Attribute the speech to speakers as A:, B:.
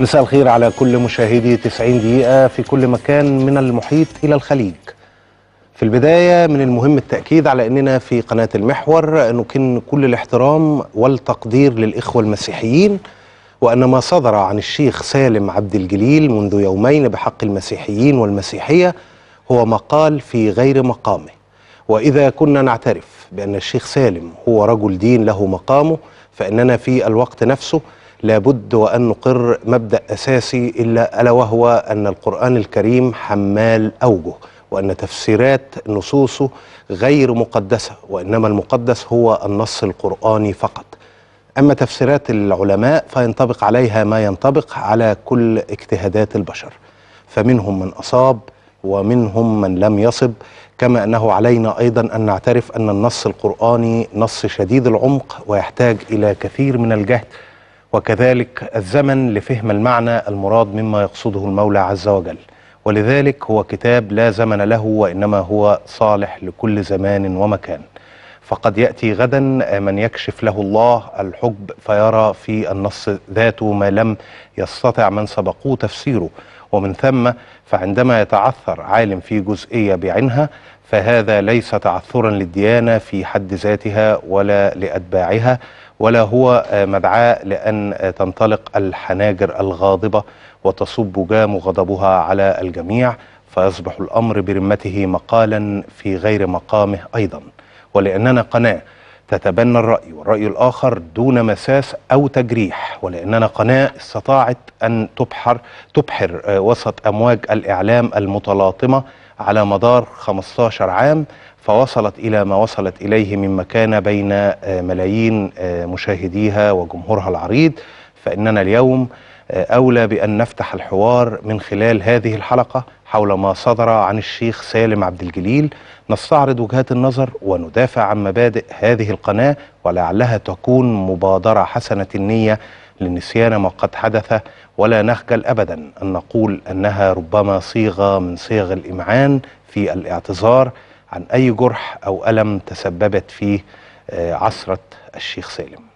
A: مساء الخير على كل مشاهدي 90 دقيقة في كل مكان من المحيط إلى الخليج في البداية من المهم التأكيد على أننا في قناة المحور نكن كل الاحترام والتقدير للإخوة المسيحيين وأن ما صدر عن الشيخ سالم عبد الجليل منذ يومين بحق المسيحيين والمسيحية هو مقال في غير مقامه وإذا كنا نعترف بأن الشيخ سالم هو رجل دين له مقامه فإننا في الوقت نفسه لابد وأن نقر مبدأ أساسي إلا ألا وهو أن القرآن الكريم حمال أوجه وأن تفسيرات نصوصه غير مقدسة وإنما المقدس هو النص القرآني فقط أما تفسيرات العلماء فينطبق عليها ما ينطبق على كل اجتهادات البشر فمنهم من أصاب ومنهم من لم يصب كما أنه علينا أيضا أن نعترف أن النص القرآني نص شديد العمق ويحتاج إلى كثير من الجهد وكذلك الزمن لفهم المعنى المراد مما يقصده المولى عز وجل ولذلك هو كتاب لا زمن له وإنما هو صالح لكل زمان ومكان فقد يأتي غدا من يكشف له الله الحجب فيرى في النص ذاته ما لم يستطع من سبقوه تفسيره ومن ثم فعندما يتعثر عالم في جزئية بعينها فهذا ليس تعثرا للديانة في حد ذاتها ولا لأتباعها ولا هو مدعاة لأن تنطلق الحناجر الغاضبة وتصب جام غضبها على الجميع فيصبح الأمر برمته مقالا في غير مقامه أيضا ولأننا قناة تتبنى الرأي والرأي الآخر دون مساس أو تجريح ولأننا قناة استطاعت أن تبحر تبحر آه، وسط أمواج الإعلام المتلاطمة على مدار 15 عام فوصلت إلى ما وصلت إليه من مكانة بين آه، ملايين آه، مشاهديها وجمهورها العريض فإننا اليوم آه، أولى بأن نفتح الحوار من خلال هذه الحلقة حول ما صدر عن الشيخ سالم عبد الجليل نستعرض وجهات النظر وندافع عن مبادئ هذه القناة ولعلها تكون مبادرة حسنة النية لنسيان ما قد حدث ولا نخجل أبدا أن نقول أنها ربما صيغة من صيغ الإمعان في الاعتذار عن أي جرح أو ألم تسببت فيه آه، عثرة الشيخ سالم